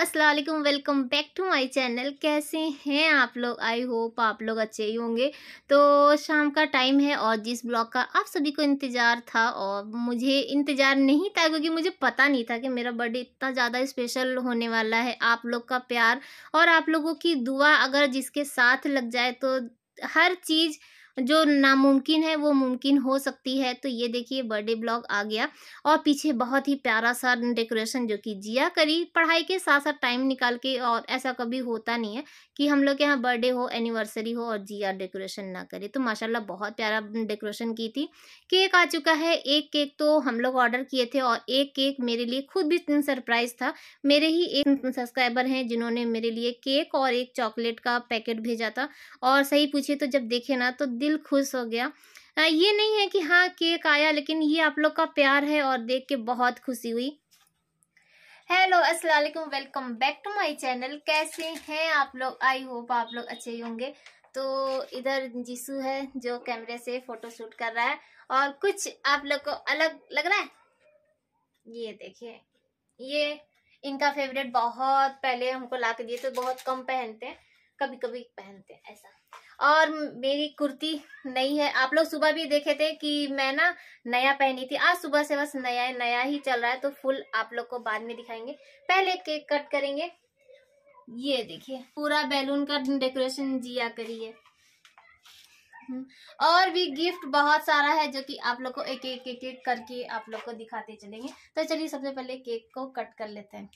असलकुम welcome back to my channel कैसे हैं आप लोग आई होप आप लोग अच्छे ही होंगे तो शाम का टाइम है और जिस ब्लॉग का आप सभी को इंतज़ार था और मुझे इंतज़ार नहीं था क्योंकि मुझे पता नहीं था कि मेरा बर्थडे इतना ज़्यादा स्पेशल होने वाला है आप लोग का प्यार और आप लोगों की दुआ अगर जिसके साथ लग जाए तो हर चीज़ जो नामुमकिन है वो मुमकिन हो सकती है तो ये देखिए बर्थडे ब्लॉग आ गया और पीछे बहुत ही प्यारा सा डेकोरेशन जो कि जिया करी पढ़ाई के साथ साथ टाइम निकाल के और ऐसा कभी होता नहीं है कि हम लोग के यहाँ बर्थडे हो एनिवर्सरी हो और जिया डेकोरेशन ना करे तो माशाल्लाह बहुत प्यारा डेकोरेशन की थी केक आ चुका है एक केक तो हम लोग ऑर्डर किए थे और एक केक मेरे लिए खुद भी सरप्राइज़ था मेरे ही एक सब्सक्राइबर हैं जिन्होंने मेरे लिए केक और एक चॉकलेट का पैकेट भेजा था और सही पूछे तो जब देखे ना तो दिल दिल खुश हो गया ये नहीं है कि हाँ केक आया लेकिन ये आप लोग का प्यार है और देख के बहुत खुशी हुई हेलो अस्सलाम वालेकुम welcome back to my channel कैसे हैं आप लोग आई होप आप लोग अच्छे ही होंगे तो इधर जीसू है जो कैमरे से फोटो शूट कर रहा है और कुछ आप लोग को अलग लग रहा है ये देखिए ये इनका फेवरेट बहुत पहले हमको ला के दिए तो बहुत कम पहनते हैं कभी कभी पहनते हैं ऐसा और मेरी कुर्ती नई है आप लोग सुबह भी देखे थे कि मैं ना नया पहनी थी आज सुबह से बस नया नया ही चल रहा है तो फुल आप लोग को बाद में दिखाएंगे पहले केक कट करेंगे ये देखिए पूरा बैलून का डेकोरेशन जिया करिए हम्म, और भी गिफ्ट बहुत सारा है जो कि आप लोग को एक एक एक एक करके आप लोग को दिखाते चलेंगे तो चलिए सबसे पहले केक को कट कर लेते हैं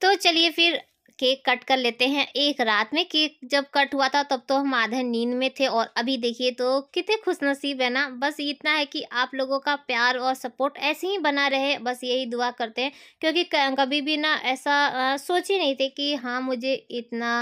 तो चलिए फिर केक कट कर लेते हैं एक रात में केक जब कट हुआ था तब तो हम आधे नींद में थे और अभी देखिए तो कितने खुशनसीब है ना बस इतना है कि आप लोगों का प्यार और सपोर्ट ऐसे ही बना रहे बस यही दुआ करते हैं क्योंकि कभी भी ना ऐसा सोच ही नहीं थे कि हाँ मुझे इतना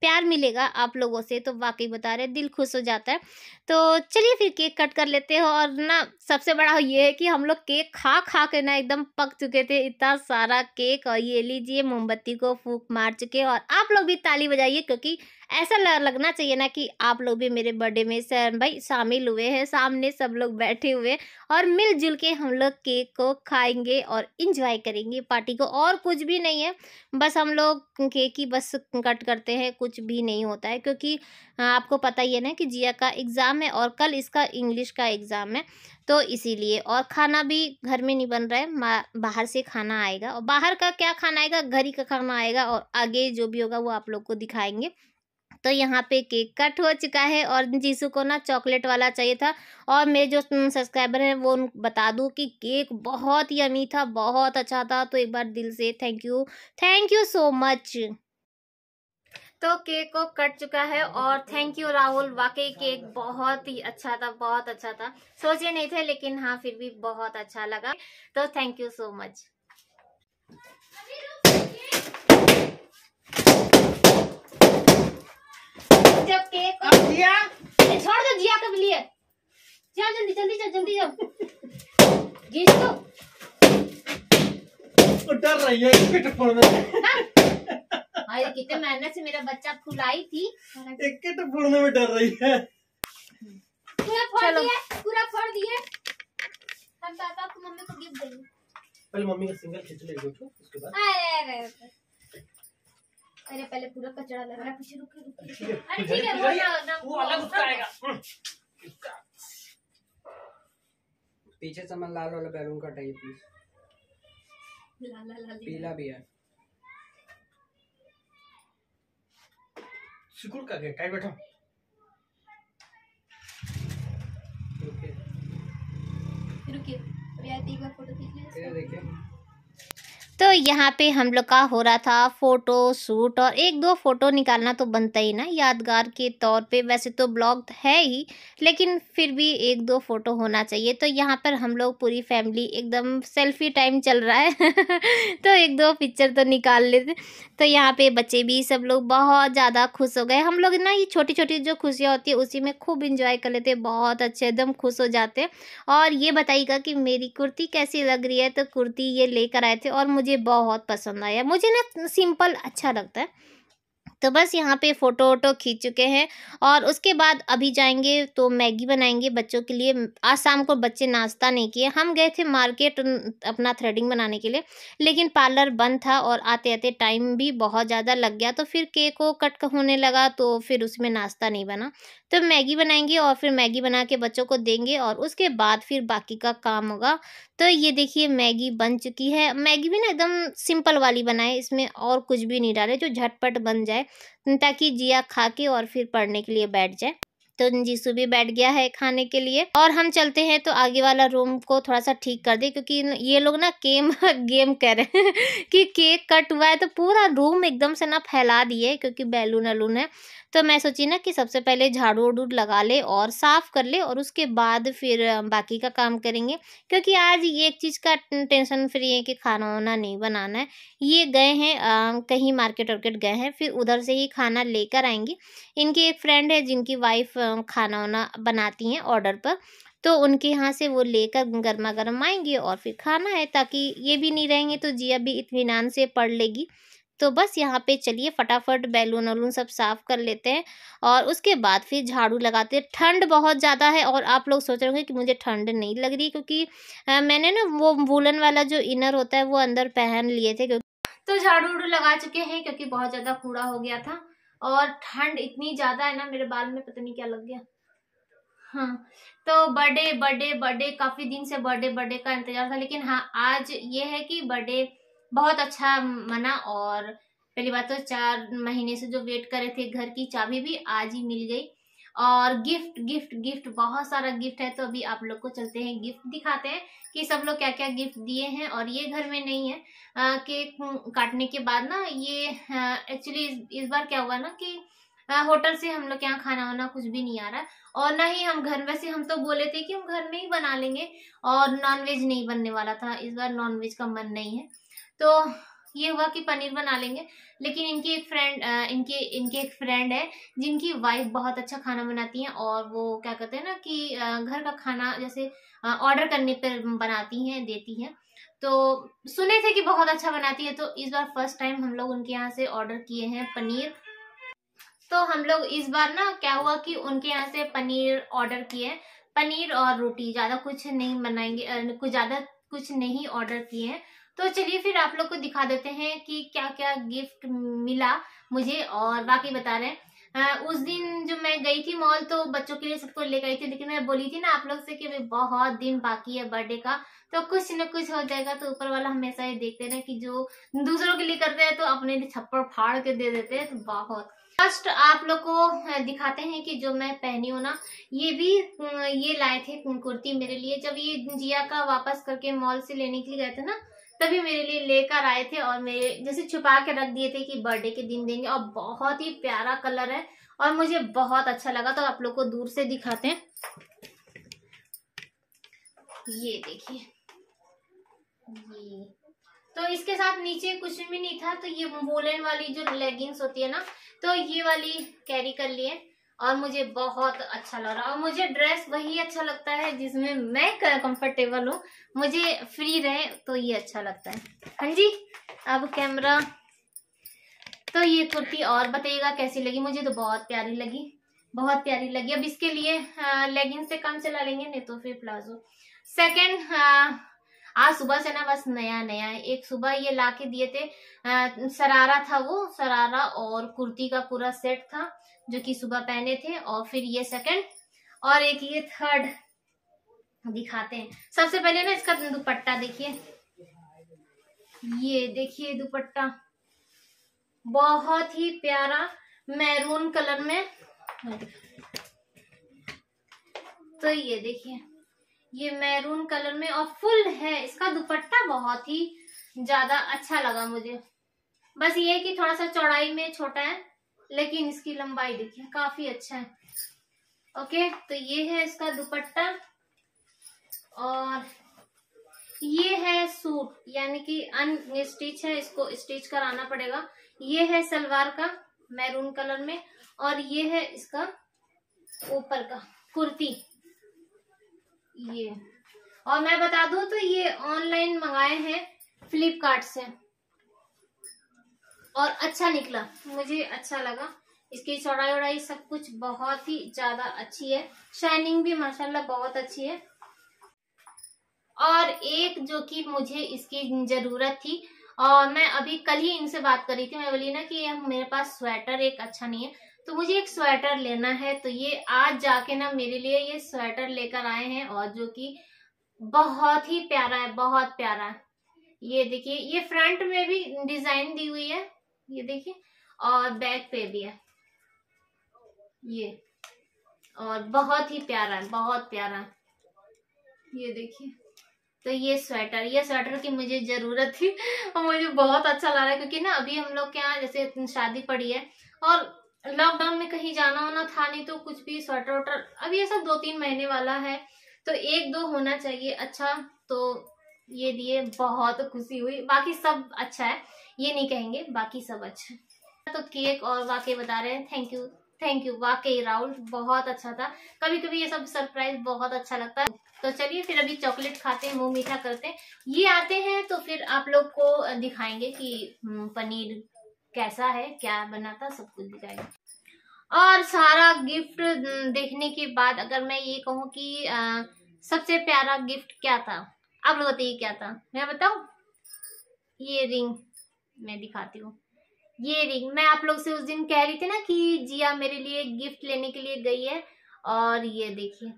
प्यार मिलेगा आप लोगों से तो वाकई बता रहे दिल खुश हो जाता है तो चलिए फिर केक कट कर लेते हैं और ना सबसे बड़ा ये है कि हम लोग केक खा खा के ना एकदम पक चुके थे इतना सारा केक और ये लीजिए मोमबत्ती को फूक मार चुके और आप लोग भी ताली बजाइए क्योंकि ऐसा लगना चाहिए ना कि आप लोग भी मेरे बर्थडे में सर भाई शामिल हुए हैं सामने सब लोग बैठे हुए और मिलजुल के हम लोग केक को खाएंगे और इंजॉय करेंगे पार्टी को और कुछ भी नहीं है बस हम लोग केक ही बस कट करते हैं कुछ भी नहीं होता है क्योंकि आपको पता ही है ना कि जिया का एग्ज़ाम है और कल इसका इंग्लिश का एग्ज़ाम है तो इसीलिए और खाना भी घर में नहीं बन रहा है बाहर से खाना आएगा और बाहर का क्या खाना आएगा घर ही का खाना आएगा और आगे जो भी होगा वो आप लोग को दिखाएंगे तो यहाँ पे केक कट हो चुका है और जीसू को ना चॉकलेट वाला चाहिए था और मेरे जो सब्सक्राइबर हैं वो बता दूँ कि केक बहुत यमी था बहुत अच्छा था तो एक बार दिल से thank you thank you so much तो केक को कट चुका है और थैंक यू राहुल वाकई केक बहुत ही अच्छा था बहुत अच्छा था सोचे नहीं थे लेकिन हाँ फिर भी बहुत अच्छा लगा तो थैंक यू सो मच जब केक और जिया छोड़ दो जिया कब लिए जाओ जल्दी जल्दी जाओ जल्दी जाओ गिर तो डर रही है इसके टप्पड़ में अरे हाँ। कितने मेहनत से मेरा बच्चा फुलाई थी एक के टप्पड़ में डर रही है पूरा फोड़ दिया पूरा फोड़ दिया हम पापा को मम्मी को गिफ्ट देंगे पहले मम्मी का सिंगल खींच ले दो उसके बाद अरे अरे अरे पहले पूरा कचरा लग रहा है पीछे रुके रुके अरे ठीक है वो वो अलग उसका पीछे समान लाल वाला बैलून का टाइप पीस लाल लाल पीला भी है सिकुड़ का गया टाइप बैठो रुकिए रुकिए अभी आते एक बार फोटो खींच लें देखिए तो यहाँ पे हम लोग का हो रहा था फ़ोटो शूट और एक दो फ़ोटो निकालना तो बनता ही ना यादगार के तौर पे वैसे तो ब्लॉग है ही लेकिन फिर भी एक दो फ़ोटो होना चाहिए तो यहाँ पर हम लोग पूरी फैमिली एकदम सेल्फी टाइम चल रहा है तो एक दो पिक्चर तो निकाल लेते तो यहाँ पे बच्चे भी सब लोग बहुत ज़्यादा खुश हो गए हम लोग ना ये छोटी छोटी जो खुशियाँ होती है उसी में खूब इंजॉय कर लेते बहुत अच्छे एकदम खुश हो जाते और ये बताइएगा कि मेरी कुर्ती कैसी लग रही है तो कुर्ती ये लेकर आए थे और मुझे मुझे बहुत पसंद आया मुझे ना सिंपल अच्छा लगता है तो बस यहाँ पे फ़ोटो वोटो खींच चुके हैं और उसके बाद अभी जाएंगे तो मैगी बनाएंगे बच्चों के लिए आज शाम को बच्चे नाश्ता नहीं किए हम गए थे मार्केट अपना थ्रेडिंग बनाने के लिए लेकिन पार्लर बंद था और आते आते टाइम भी बहुत ज़्यादा लग गया तो फिर केक को कट होने लगा तो फिर उसमें नाश्ता नहीं बना तो मैगी बनाएंगे और फिर मैगी बना के बच्चों को देंगे और उसके बाद फिर बाकी का काम होगा तो ये देखिए मैगी बन चुकी है मैगी भी ना एकदम सिंपल वाली बनाए इसमें और कुछ भी नहीं डाले जो झटपट बन जाए ताकि जिया खा के और फिर पढ़ने के लिए बैठ जाए तो जीसू भी बैठ गया है खाने के लिए और हम चलते हैं तो आगे वाला रूम को थोड़ा सा ठीक कर दे क्योंकि ये लोग ना केम गेम कह रहे हैं कि केक कट हुआ है तो पूरा रूम एकदम से ना फैला दिए क्योंकि बैलून अलून है तो मैं सोची ना कि सबसे पहले झाड़ू वूडू लगा ले और साफ़ कर ले और उसके बाद फिर बाकी का काम करेंगे क्योंकि आज ये एक चीज़ का टेंशन फ्री है कि खाना वाना नहीं बनाना है ये गए हैं कहीं मार्केट वर्केट गए हैं फिर उधर से ही खाना लेकर आएंगे इनकी एक फ्रेंड है जिनकी वाइफ खाना वाना बनाती हैं ऑर्डर पर तो उनके यहाँ से वो लेकर गर्मा गर्म आएंगे और फिर खाना है ताकि ये भी नहीं रहेंगे तो जिया भी इतमान से पढ़ लेगी तो बस यहाँ पे चलिए फटाफट बैलून वलून सब साफ़ कर लेते हैं और उसके बाद फिर झाड़ू लगाते हैं ठंड बहुत ज़्यादा है और आप लोग सोच रहे होंगे कि मुझे ठंड नहीं लग रही क्योंकि मैंने ना वो वूलन वाला जो इनर होता है वो अंदर पहन लिए थे क्योंकि तो झाड़ू उड़ू लगा चुके हैं क्योंकि बहुत ज़्यादा कूड़ा हो गया था और ठंड इतनी ज़्यादा है ना मेरे बाल में पता नहीं क्या लग गया हाँ तो बर्थडे बर्थडे बर्थडे काफ़ी दिन से बर्थडे बर्थडे का इंतज़ार था लेकिन हाँ आज ये है कि बर्थडे बहुत अच्छा मना और पहली बात तो चार महीने से जो वेट करे थे घर की चाबी भी आज ही मिल गई और गिफ्ट गिफ्ट गिफ्ट बहुत सारा गिफ्ट है तो अभी आप लोग को चलते हैं गिफ्ट दिखाते हैं कि सब लोग क्या क्या गिफ्ट दिए हैं और ये घर में नहीं है केक काटने के बाद ना ये एक्चुअली इस, इस बार क्या हुआ ना कि होटल से हम लोग के यहाँ खाना वाना कुछ भी नहीं आ रहा और ना ही हम घर वैसे हम तो बोले थे कि हम घर में ही बना लेंगे और नॉनवेज नहीं बनने वाला था इस बार नॉनवेज का मन नहीं है तो ये हुआ कि पनीर बना लेंगे लेकिन इनकी एक फ्रेंड इनके इनके एक फ्रेंड है जिनकी वाइफ बहुत अच्छा खाना बनाती हैं और वो क्या कहते हैं ना कि घर का खाना जैसे ऑर्डर करने पर बनाती हैं देती हैं तो सुने थे कि बहुत अच्छा बनाती है तो इस बार फर्स्ट टाइम हम लोग उनके यहाँ से ऑर्डर किए हैं पनीर तो हम लोग इस बार ना क्या हुआ कि उनके यहाँ से पनीर ऑर्डर किए पनीर और रोटी ज़्यादा कुछ नहीं बनाएंगे कुछ ज़्यादा कुछ नहीं ऑर्डर किए हैं तो चलिए फिर आप लोग को दिखा देते हैं कि क्या क्या गिफ्ट मिला मुझे और बाकी बता रहे हैं उस दिन जो मैं गई थी मॉल तो बच्चों के लिए सबको ले गई थी लेकिन मैं बोली थी ना आप लोग से कि अभी बहुत दिन बाकी है बर्थडे का तो कुछ न कुछ हो जाएगा तो ऊपर वाला हमेशा ये देखते रहे कि जो दूसरों के लिए करते हैं तो अपने लिए छप्पड़ फाड़ के दे देते हैं तो बहुत फर्स्ट आप लोग को दिखाते हैं कि जो मैं पहनी हूँ ना ये भी ये लाए थे कुर्ती मेरे लिए जब ये जिया का वापस करके मॉल से लेने के लिए गए थे ना तभी मेरे लिए लेकर आए थे और मेरे जैसे छुपा के रख दिए थे कि बर्थडे के दिन देंगे और बहुत ही प्यारा कलर है और मुझे बहुत अच्छा लगा तो आप लोग को दूर से दिखाते हैं ये देखिए ये तो इसके साथ नीचे कुछ भी नहीं था तो ये वोलन वाली जो लेगिंग्स होती है ना तो ये वाली कैरी कर लिए और मुझे बहुत अच्छा लग रहा है और मुझे ड्रेस वही अच्छा लगता है जिसमें मैं कंफर्टेबल हूँ मुझे फ्री रहे तो ये अच्छा लगता है हाँ जी अब कैमरा तो ये कुर्ती और बताइएगा कैसी लगी मुझे तो बहुत प्यारी लगी बहुत प्यारी लगी अब इसके लिए लेगिंग हाँ, से कम चला लेंगे नहीं तो फिर प्लाजो हाँ, सेकेंड आज सुबह से ना बस नया नया है एक सुबह ये ला के दिए थे आ, सरारा था वो सरारा और कुर्ती का पूरा सेट था जो कि सुबह पहने थे और फिर ये सेकंड और एक ये थर्ड दिखाते हैं सबसे पहले ना इसका दुपट्टा देखिए ये देखिए दुपट्टा बहुत ही प्यारा मैरून कलर में तो ये देखिए ये मैरून कलर में और फुल है इसका दुपट्टा बहुत ही ज्यादा अच्छा लगा मुझे बस ये कि थोड़ा सा चौड़ाई में छोटा है लेकिन इसकी लंबाई देखिए काफी अच्छा है ओके तो ये है इसका दुपट्टा और ये है सूट यानी कि अन स्टिच है इसको स्टिच कराना पड़ेगा ये है सलवार का मैरून कलर में और ये है इसका ऊपर का कुर्ती ये और मैं बता दूं तो ये ऑनलाइन मंगाए हैं फ्लिपकार्ट से और अच्छा निकला मुझे अच्छा लगा इसकी चौड़ाई उड़ाई सब कुछ बहुत ही ज्यादा अच्छी है शाइनिंग भी माशाल्लाह बहुत अच्छी है और एक जो कि मुझे इसकी जरूरत थी और मैं अभी कल ही इनसे बात करी थी मैं बोली ना कि मेरे पास स्वेटर एक अच्छा नहीं है तो मुझे एक स्वेटर लेना है तो ये आज जाके ना मेरे लिए ये स्वेटर लेकर आए हैं और जो कि बहुत ही प्यारा है बहुत प्यारा है ये देखिए ये फ्रंट में भी डिजाइन दी हुई है ये देखिए और बैक पे भी है ये और बहुत ही प्यारा है बहुत प्यारा है ये देखिए तो ये स्वेटर ये स्वेटर की मुझे ज़रूरत थी और मुझे बहुत अच्छा लग रहा है क्योंकि ना अभी हम लोग के यहाँ जैसे शादी पड़ी है और लॉकडाउन में कहीं जाना होना था नहीं तो कुछ भी स्वेटर वटर अब ये सब दो तीन महीने वाला है तो एक दो होना चाहिए अच्छा तो ये दिए बहुत खुशी हुई बाकी सब अच्छा है ये नहीं कहेंगे बाकी सब अच्छा है तो केक और वाकई बता रहे हैं थैंक यू थैंक यू वाकई राहुल बहुत अच्छा था कभी कभी ये सब सरप्राइज बहुत अच्छा लगता है तो चलिए फिर अभी चॉकलेट खाते हैं मुँह मीठा करते हैं ये आते हैं तो फिर आप लोग को दिखाएंगे कि हम्म, पनीर कैसा है क्या बना था सब कुछ दिखाएंगे और सारा गिफ्ट देखने के बाद अगर मैं ये कहूँ कि आ, सबसे प्यारा गिफ्ट क्या था आप लोग बताइए क्या था मैं बताऊँ ये रिंग मैं दिखाती हूँ ये रिंग मैं आप लोग से उस दिन कह रही थी ना कि जिया मेरे लिए गिफ्ट लेने के लिए गई है और ये देखिए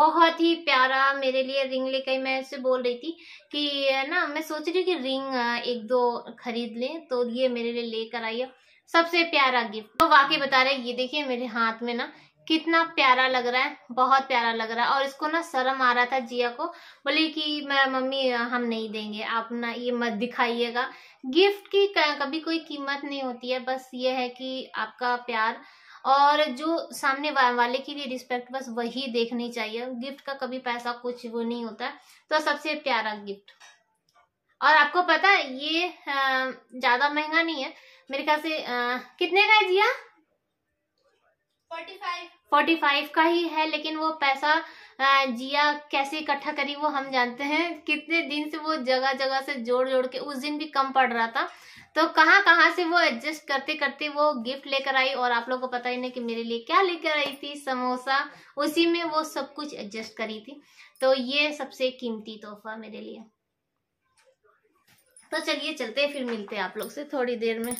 बहुत ही प्यारा मेरे लिए रिंग लेकर मैं उससे बोल रही थी कि ना मैं सोच रही हूँ कि रिंग एक दो खरीद लें तो ये मेरे लिए लेकर आई है सबसे प्यारा गिफ्ट तो वाकई बता रहे ये देखिए मेरे हाथ में ना कितना प्यारा लग रहा है बहुत प्यारा लग रहा है और इसको ना शर्म आ रहा था जिया को बोले कि मैं मम्मी हम नहीं देंगे आप ना ये मत दिखाइएगा गिफ्ट की कभी कोई कीमत नहीं होती है बस ये है कि आपका प्यार और जो सामने वाले के लिए रिस्पेक्ट बस वही देखनी चाहिए गिफ्ट का कभी पैसा कुछ वो नहीं होता है तो सबसे प्यारा गिफ्ट और आपको पता है ये ज़्यादा महंगा नहीं है मेरे ख्याल से आ, कितने का है जिया फोर्टी फाइव का ही है लेकिन वो पैसा जिया कैसे इकट्ठा करी वो हम जानते हैं कितने दिन से वो जगह जगह से जोड़ जोड़ के उस दिन भी कम पड़ रहा था तो कहाँ कहाँ से वो एडजस्ट करते करते वो गिफ्ट लेकर आई और आप लोगों को पता ही नहीं कि मेरे लिए क्या लेकर आई थी समोसा उसी में वो सब कुछ एडजस्ट करी थी तो ये सबसे कीमती तोहफा मेरे लिए तो चलिए चलते हैं फिर मिलते हैं आप लोग से थोड़ी देर में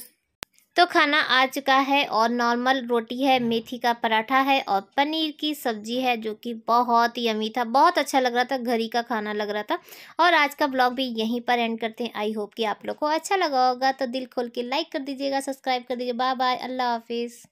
तो खाना आ चुका है और नॉर्मल रोटी है मेथी का पराठा है और पनीर की सब्जी है जो कि बहुत यमी था बहुत अच्छा लग रहा था घर ही का खाना लग रहा था और आज का ब्लॉग भी यहीं पर एंड करते हैं आई होप कि आप लोग को अच्छा लगा होगा तो दिल खोल के लाइक कर दीजिएगा सब्सक्राइब कर दीजिए बाय बाय अल्लाह हाफिज़